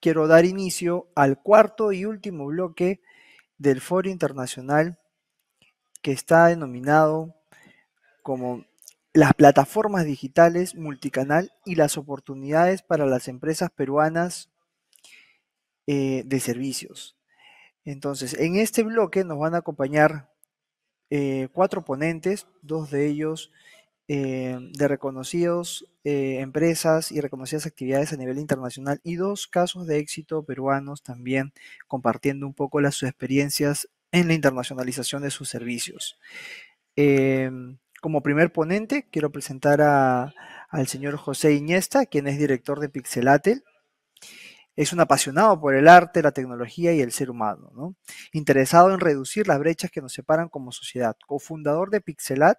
quiero dar inicio al cuarto y último bloque del foro internacional que está denominado como las plataformas digitales multicanal y las oportunidades para las empresas peruanas eh, de servicios. Entonces, en este bloque nos van a acompañar eh, cuatro ponentes, dos de ellos eh, de reconocidos eh, empresas y reconocidas actividades a nivel internacional y dos casos de éxito peruanos también compartiendo un poco las, sus experiencias en la internacionalización de sus servicios. Eh, como primer ponente quiero presentar al señor José Iniesta, quien es director de Pixelatel. Es un apasionado por el arte, la tecnología y el ser humano, interesado en reducir las brechas que nos separan como sociedad. Cofundador de Pixelat,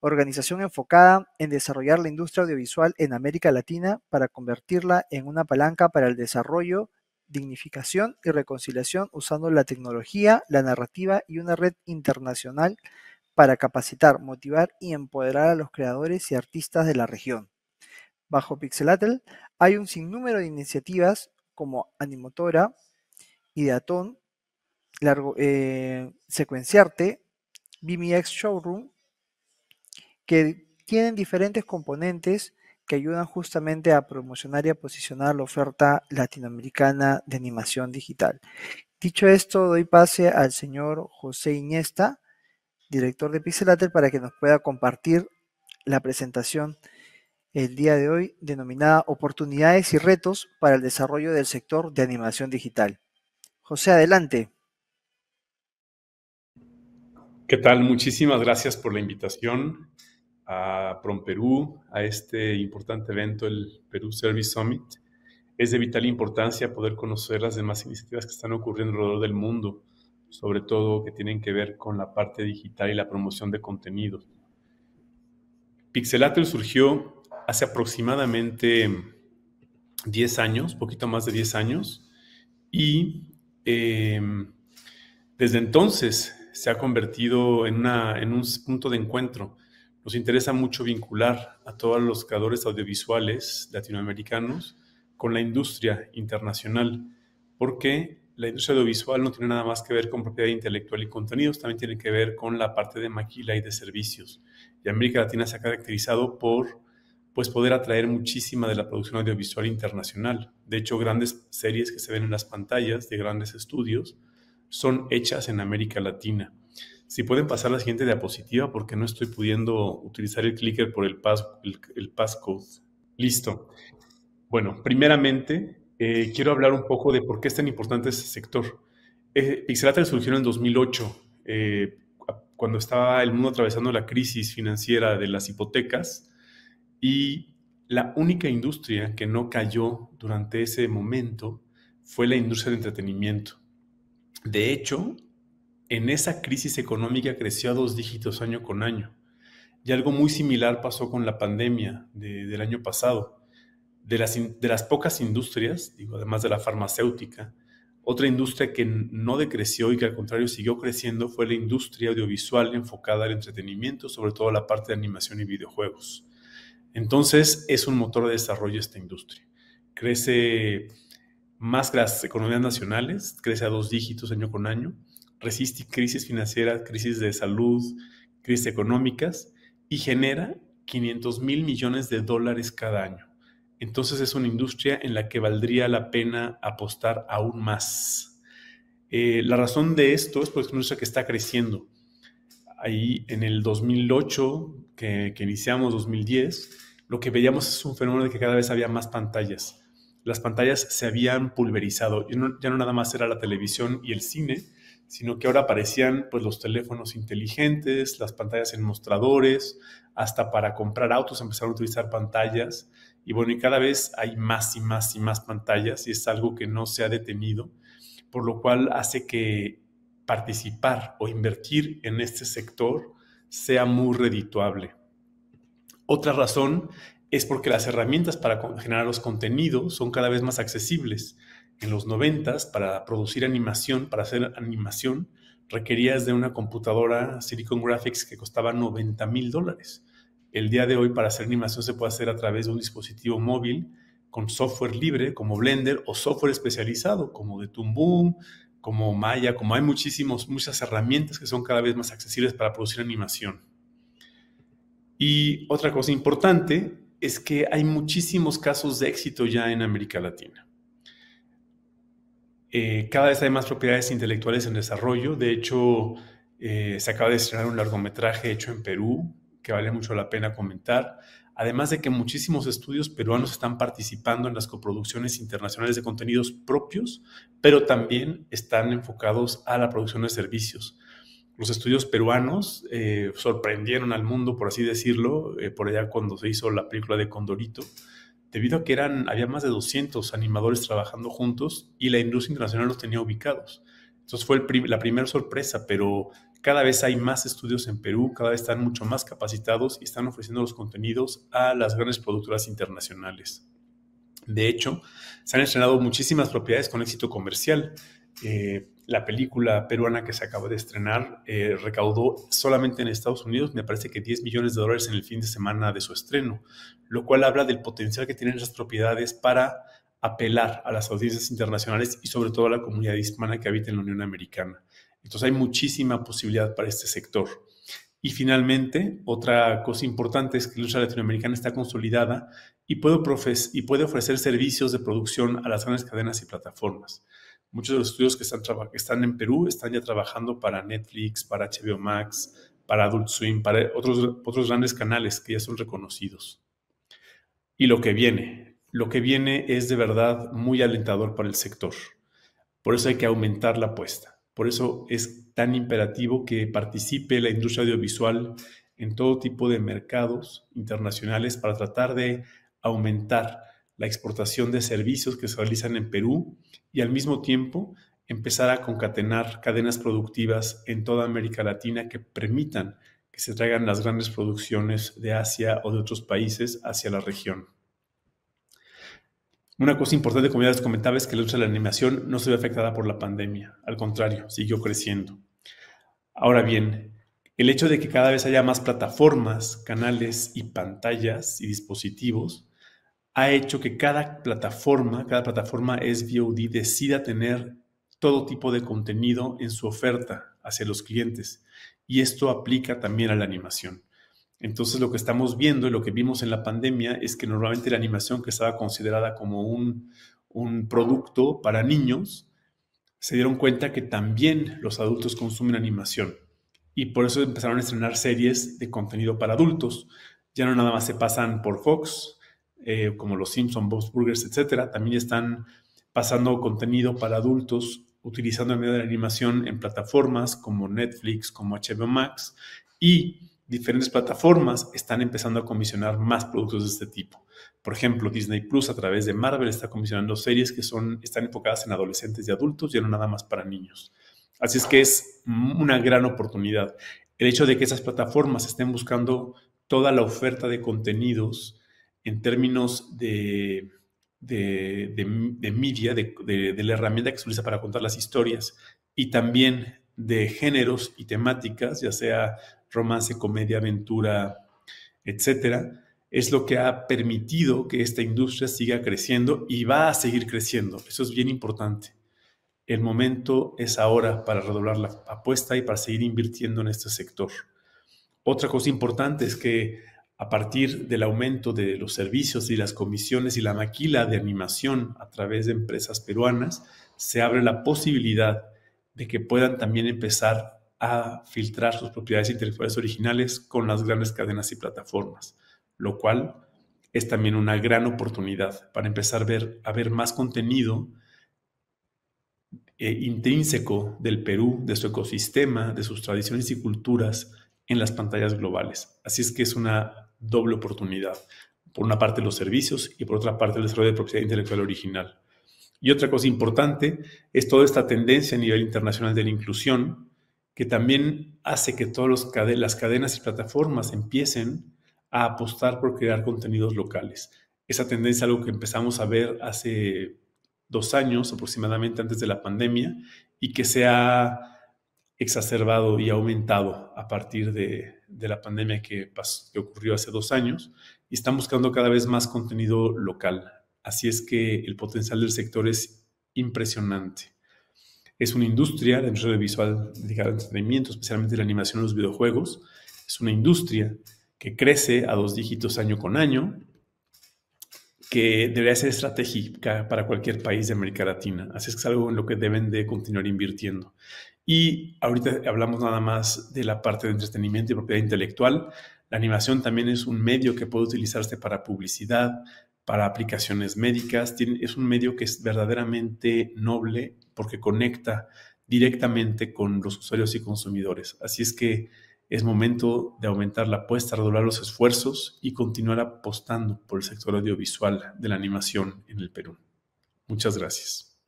organización enfocada en desarrollar la industria audiovisual en América Latina para convertirla en una palanca para el desarrollo, dignificación y reconciliación usando la tecnología, la narrativa y una red internacional para capacitar, motivar y empoderar a los creadores y artistas de la región. Bajo Pixelatel hay un sinnúmero de iniciativas como Animotora, Ideatón, largo, eh, Secuenciarte, BMX Showroom, que tienen diferentes componentes que ayudan justamente a promocionar y a posicionar la oferta latinoamericana de animación digital. Dicho esto, doy pase al señor José Iniesta, director de Pixelater, para que nos pueda compartir la presentación el día de hoy denominada Oportunidades y retos para el desarrollo del sector de animación digital. José, adelante. ¿Qué tal? Muchísimas gracias por la invitación a Perú, a este importante evento, el Perú Service Summit. Es de vital importancia poder conocer las demás iniciativas que están ocurriendo alrededor del mundo, sobre todo que tienen que ver con la parte digital y la promoción de contenidos. Pixelatel surgió hace aproximadamente 10 años, poquito más de 10 años, y em, desde entonces se ha convertido en, en un punto de encuentro nos interesa mucho vincular a todos los creadores audiovisuales latinoamericanos con la industria internacional, porque la industria audiovisual no tiene nada más que ver con propiedad intelectual y contenidos, también tiene que ver con la parte de maquila y de servicios. Y América Latina se ha caracterizado por pues poder atraer muchísima de la producción audiovisual internacional. De hecho, grandes series que se ven en las pantallas de grandes estudios son hechas en América Latina. Si pueden pasar la siguiente diapositiva porque no estoy pudiendo utilizar el clicker por el, pass, el, passcode. Listo. Bueno, primeramente eh, quiero hablar un poco de por qué es tan importante ese sector. Eh, solucionó surgió en 2008, eh, cuando estaba el mundo atravesando la crisis financiera de las hipotecas y la única industria que no cayó durante ese momento fue la industria de entretenimiento. De hecho, en esa crisis económica creció a dos dígitos año con año. Y algo muy similar pasó con la pandemia del año pasado. De las, de las pocas industrias, digo, además de la farmacéutica, otra industria que no decreció y que al contrario siguió creciendo fue la industria audiovisual enfocada al entretenimiento, sobre todo la parte de animación y videojuegos. Entonces es un motor de desarrollo esta industria. Crece más que las economías nacionales, crece a dos dígitos año con año, resiste crisis financieras, crisis de salud, crisis económicas y genera 500 mil millones de dólares cada año. Entonces es una industria en la que valdría la pena apostar aún más. Eh, la razón de esto es porque es una industria que está creciendo. Ahí en el 2008, que iniciamos 2010, lo que veíamos es un fenómeno de que cada vez había más pantallas las pantallas se habían pulverizado. Ya no, ya no, nada más era la televisión y el cine, sino que ahora aparecían pues, los teléfonos inteligentes, las pantallas en mostradores, hasta para comprar autos empezaron a utilizar pantallas. Y bueno, y cada vez hay más y más y más pantallas y es algo que no se ha detenido, por lo cual hace que participar o invertir en este sector sea muy redituable. Otra razón es porque las herramientas para generar los contenidos son cada vez más accesibles. En los 90 para producir animación, para hacer animación, requerías de una computadora Silicon Graphics que costaba 90 mil dólares. El día de hoy para hacer animación se puede hacer a través de un dispositivo móvil con software libre como Blender o software especializado como de Boom, como Maya, como hay muchísimos, muchas herramientas que son cada vez más accesibles para producir animación. Y otra cosa importante es que hay muchísimos casos de éxito ya en América Latina. Eh, cada vez hay más propiedades intelectuales en desarrollo. De hecho, eh, se acaba de estrenar un largometraje hecho en Perú que vale mucho la pena comentar. Además de que muchísimos estudios peruanos están participando en las coproducciones internacionales de contenidos propios, pero también están enfocados a la producción de servicios los estudios peruanos eh, sorprendieron al mundo, por así decirlo, eh, por allá cuando se hizo la película de Condorito, debido a que eran, había más de 200 animadores trabajando juntos y la industria internacional los tenía ubicados. Entonces fue la primera sorpresa, pero cada vez hay más estudios en Perú, cada vez están mucho más capacitados y están ofreciendo los contenidos a las grandes productoras internacionales. De hecho, se han estrenado muchísimas propiedades con éxito comercial. Eh, la película peruana que se acaba de estrenar eh, recaudó solamente en Estados Unidos, me parece que 10 millones de dólares en el fin de semana de su estreno, lo cual habla del potencial que tienen esas propiedades para apelar a las audiencias internacionales y sobre todo a la comunidad hispana que habita en la Unión Americana. Entonces hay muchísima posibilidad para este sector. Y finalmente, otra cosa importante es que la lucha latinoamericana está consolidada y puede ofrecer servicios de producción a las grandes cadenas y plataformas. Muchos de los estudios que están, en Perú están ya trabajando para Netflix, para HBO Max, para Adult Swim, para otros, otros grandes canales que ya son reconocidos. Y lo que viene, lo que viene es de verdad muy alentador para el sector. Por eso hay que aumentar la apuesta. Por eso es tan imperativo que participe la industria audiovisual en todo tipo de mercados internacionales para tratar de aumentar la exportación de servicios que se realizan en Perú y al mismo tiempo empezar a concatenar cadenas productivas en toda América Latina que permitan que se traigan las grandes producciones de Asia o de otros países hacia la región. Una cosa importante, como ya les comentaba, es que la industria de la animación no se ve afectada por la pandemia, al contrario, siguió creciendo. Ahora bien, el hecho de que cada vez haya más plataformas, canales y pantallas y dispositivos ha hecho que cada plataforma, cada plataforma SVOD decida tener todo tipo de contenido en su oferta hacia los clientes. Y esto aplica también a la animación. Entonces lo que estamos viendo y lo que vimos en la pandemia es que normalmente la animación que estaba considerada como un, un producto para niños, se dieron cuenta que también los adultos consumen animación. Y por eso empezaron a estrenar series de contenido para adultos. Ya no nada más se pasan por Fox, eh, como Los Simpson, Bob's Burgers, etcétera, también están pasando contenido para adultos utilizando el medio de la animación en plataformas como Netflix, como HBO Max y diferentes plataformas están empezando a comisionar más productos de este tipo. Por ejemplo, Disney Plus a través de Marvel está comisionando series que son, están enfocadas en adolescentes y adultos, y no nada más para niños. Así es que es una gran oportunidad. El hecho de que esas plataformas estén buscando toda la oferta de contenidos en términos de, de, de, media, de, de la herramienta que se utiliza para contar las historias y también de géneros y temáticas, ya sea romance, comedia, aventura, etcétera, es lo que ha permitido que esta industria siga creciendo y va a seguir creciendo. Eso es bien importante. El momento es ahora para redoblar la apuesta y para seguir invirtiendo en este sector. Otra cosa importante es que a partir del aumento de los servicios y las comisiones y la maquila de animación a través de empresas peruanas, se abre la posibilidad de que puedan también empezar a filtrar sus propiedades intelectuales originales con las grandes cadenas y plataformas, lo cual es también una gran oportunidad para empezar a ver, a más contenido eh, intrínseco del Perú, de su ecosistema, de sus tradiciones y culturas en las pantallas globales. Así es que es una doble oportunidad. Por una parte los servicios y por otra parte el desarrollo de propiedad intelectual original. Y otra cosa importante es toda esta tendencia a nivel internacional de la inclusión que también hace que todas las cadenas y plataformas empiecen a apostar por crear contenidos locales. Esa tendencia es algo que empezamos a ver hace dos años aproximadamente antes de la pandemia y que se ha exacerbado y aumentado a partir de, la pandemia que, ocurrió hace dos años y están buscando cada vez más contenido local. Así es que el potencial del sector es impresionante. Es una industria, la visual dedicada al entretenimiento, especialmente la animación y los videojuegos. Es una industria que crece a dos dígitos año con año que debería ser estratégica para cualquier país de América Latina. Así es que es algo en lo que deben de continuar invirtiendo. Y ahorita hablamos nada más de la parte de entretenimiento y propiedad intelectual. La animación también es un medio que puede utilizarse para publicidad, para aplicaciones médicas. es un medio que es verdaderamente noble porque conecta directamente con los usuarios y consumidores. Así es que es momento de aumentar la apuesta, redoblar los esfuerzos y continuar apostando por el sector audiovisual de la animación en el Perú. Muchas gracias.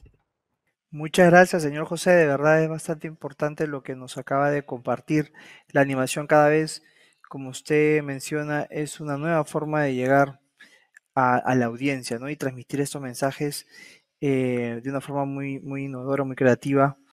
Muchas gracias, señor José. De verdad es bastante importante lo que nos acaba de compartir. La animación cada vez, como usted menciona, es una nueva forma de llegar a, la audiencia ¿no? y transmitir estos mensajes eh, de una forma muy, muy innovadora, muy creativa